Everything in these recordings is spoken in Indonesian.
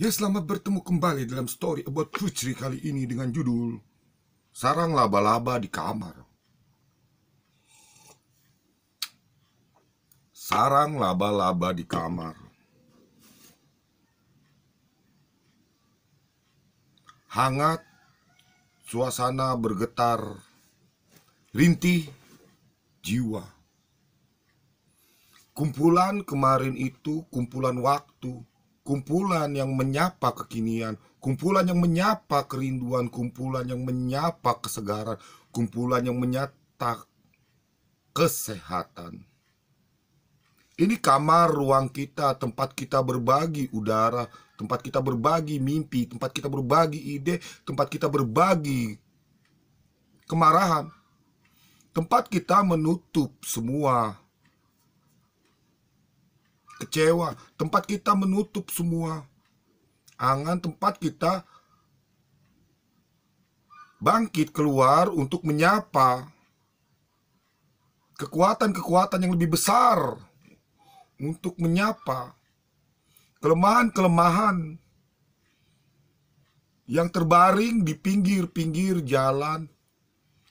Ya selamat bertemu kembali dalam story about Putri kali ini dengan judul Sarang laba-laba di kamar Sarang laba-laba di kamar Hangat Suasana bergetar Rintih Jiwa Kumpulan kemarin itu kumpulan waktu kumpulan yang menyapa kekinian, kumpulan yang menyapa kerinduan, kumpulan yang menyapa kesegaran, kumpulan yang menyata kesehatan. Ini kamar ruang kita, tempat kita berbagi udara, tempat kita berbagi mimpi, tempat kita berbagi ide, tempat kita berbagi kemarahan. Tempat kita menutup semua kecewa, tempat kita menutup semua angan tempat kita bangkit keluar untuk menyapa kekuatan-kekuatan yang lebih besar untuk menyapa kelemahan-kelemahan yang terbaring di pinggir-pinggir jalan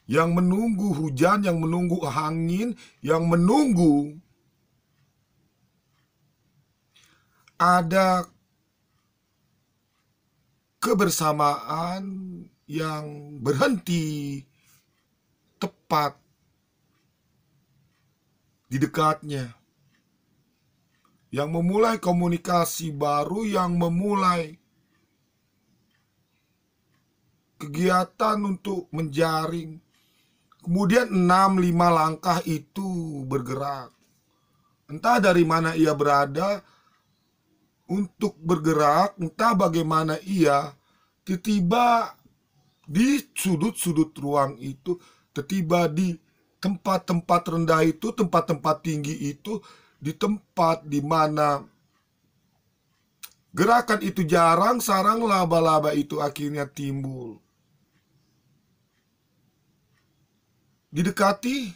yang menunggu hujan, yang menunggu angin, yang menunggu ada kebersamaan yang berhenti tepat di dekatnya, yang memulai komunikasi baru, yang memulai kegiatan untuk menjaring. Kemudian enam lima langkah itu bergerak. Entah dari mana ia berada, untuk bergerak entah bagaimana ia tiba di sudut-sudut ruang itu tiba di tempat-tempat rendah itu tempat-tempat tinggi itu di tempat di mana gerakan itu jarang sarang laba-laba itu akhirnya timbul didekati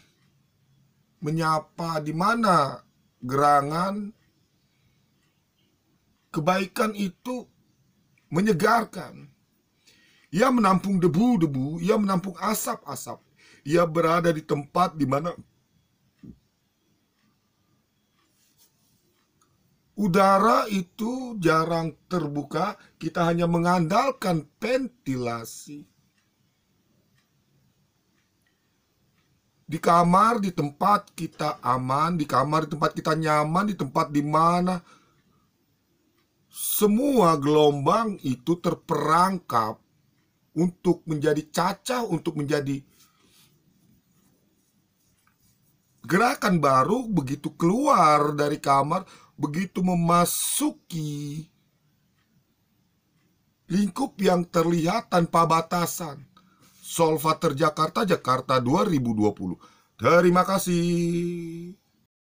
menyapa di mana gerangan kebaikan itu menyegarkan. Ia menampung debu-debu, ia menampung asap-asap. Ia berada di tempat di mana udara itu jarang terbuka, kita hanya mengandalkan ventilasi. Di kamar, di tempat kita aman, di kamar, di tempat kita nyaman, di tempat di mana semua gelombang itu terperangkap untuk menjadi cacah, untuk menjadi gerakan baru begitu keluar dari kamar, begitu memasuki lingkup yang terlihat tanpa batasan. Solvater Jakarta, Jakarta 2020. Terima kasih.